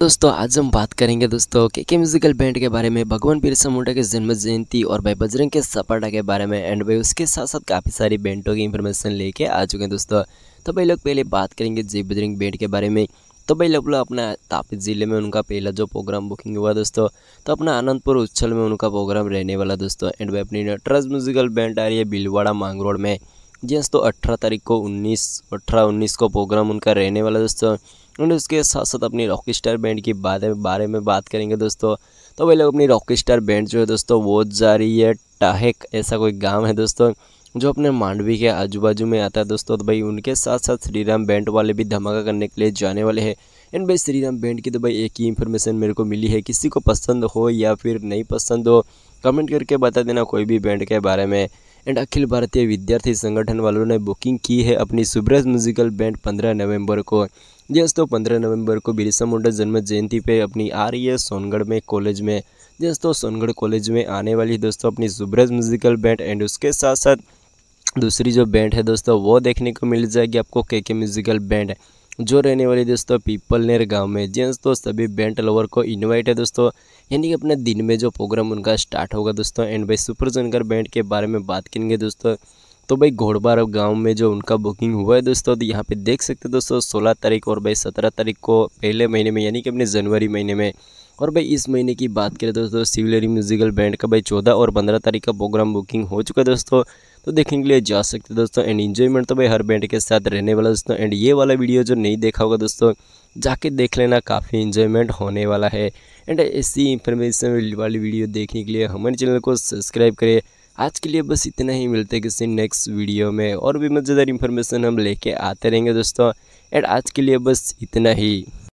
दोस्तों आज हम बात करेंगे दोस्तों के के म्यूजिकल बैंड के बारे में भगवान बिरसा मुंडा के जन्म जयंती और भाई बजरंग के सपाटा के बारे में एंड भाई उसके साथ साथ काफ़ी सारी बैंडों की इन्फॉर्मेशन लेके आ चुके हैं दोस्तों तो भाई लोग पहले बात करेंगे जय बजरंग बैंड के बारे में तो भाई लोग अपना तापित ज़िले में उनका पहला जो प्रोग्राम बुकिंग हुआ दोस्तों तो अपना आनंदपुर उच्छल में उनका प्रोग्राम रहने वाला दोस्तों एंड भाई अपनी ट्रस्ट म्यूजिकल बैंड आ रही है बिलवाड़ा मांगरोड में जी दोस्तों अठारह तारीख को उन्नीस अठारह उन्नीस को प्रोग्राम उनका रहने वाला दोस्तों एंड उसके साथ साथ अपनी रॉक स्टार बैंड की बारे में बारे में बात करेंगे दोस्तों तो वही लोग अपनी रॉक स्टार बैंड जो है दोस्तों वो जा रही है टाहेक ऐसा कोई गाँव है दोस्तों जो अपने मांडवी के आजू बाजू में आता है दोस्तों तो भाई उनके साथ साथ श्रीराम बैंड वाले भी धमाका करने के लिए जाने वाले हैं एंड भाई श्रीराम बैंड की तो भाई एक ही इन्फॉर्मेशन मेरे को मिली है किसी को पसंद हो या फिर नहीं पसंद हो कमेंट करके बता देना कोई भी बैंड के बारे में एंड अखिल भारतीय विद्यार्थी संगठन वालों ने बुकिंग की है अपनी सुब्रज म्यूजिकल बैंड पंद्रह नवम्बर को जी दोस्तों पंद्रह नवंबर को बिरसा मुंडा जन्म जयंती पे अपनी आ रही है सोनगढ़ में कॉलेज में जी दोस्तों सोनगढ़ कॉलेज में आने वाली दोस्तों अपनी सुब्रज म्यूजिकल बैंड एंड उसके साथ साथ दूसरी जो बैंड है दोस्तों वो देखने को मिल जाएगी आपको के के म्यूज़िकल बैंड जो रहने वाले दोस्तों पीपलनेर गांव में जेंट्स तो सभी बैंड लवर को इनवाइट है दोस्तों यानी कि अपने दिन में जो प्रोग्राम उनका स्टार्ट होगा दोस्तों एंड भाई सुपर जनकर बैंड के बारे में बात करेंगे दोस्तों तो भाई घोड़बार गांव में जो उनका बुकिंग हुआ है दोस्तों तो यहाँ पे देख सकते दोस्तों सोलह तारीख और भाई सत्रह तारीख को पहले महीने में यानी कि अपने जनवरी महीने में और भाई इस महीने की बात करें दोस्तों सिविलरी म्यूजिकल बैंड का भाई चौदह और पंद्रह तारीख का प्रोग्राम बुकिंग हो चुका है दोस्तों तो देखने के लिए जा सकते हैं दोस्तों एंड इन्जॉयमेंट तो भाई हर बैंड के साथ रहने वाला दोस्तों एंड ये वाला वीडियो जो नहीं देखा होगा दोस्तों जाके देख लेना काफ़ी इन्जॉयमेंट होने वाला है एंड ऐसी इन्फॉर्मेशन वाली वीडियो देखने के लिए हमारे चैनल को सब्सक्राइब करें आज के लिए बस इतना ही मिलते किसी नेक्स्ट वीडियो में और भी मज़ेदार इन्फॉर्मेशन हम लेके आते रहेंगे दोस्तों एंड आज के लिए बस इतना ही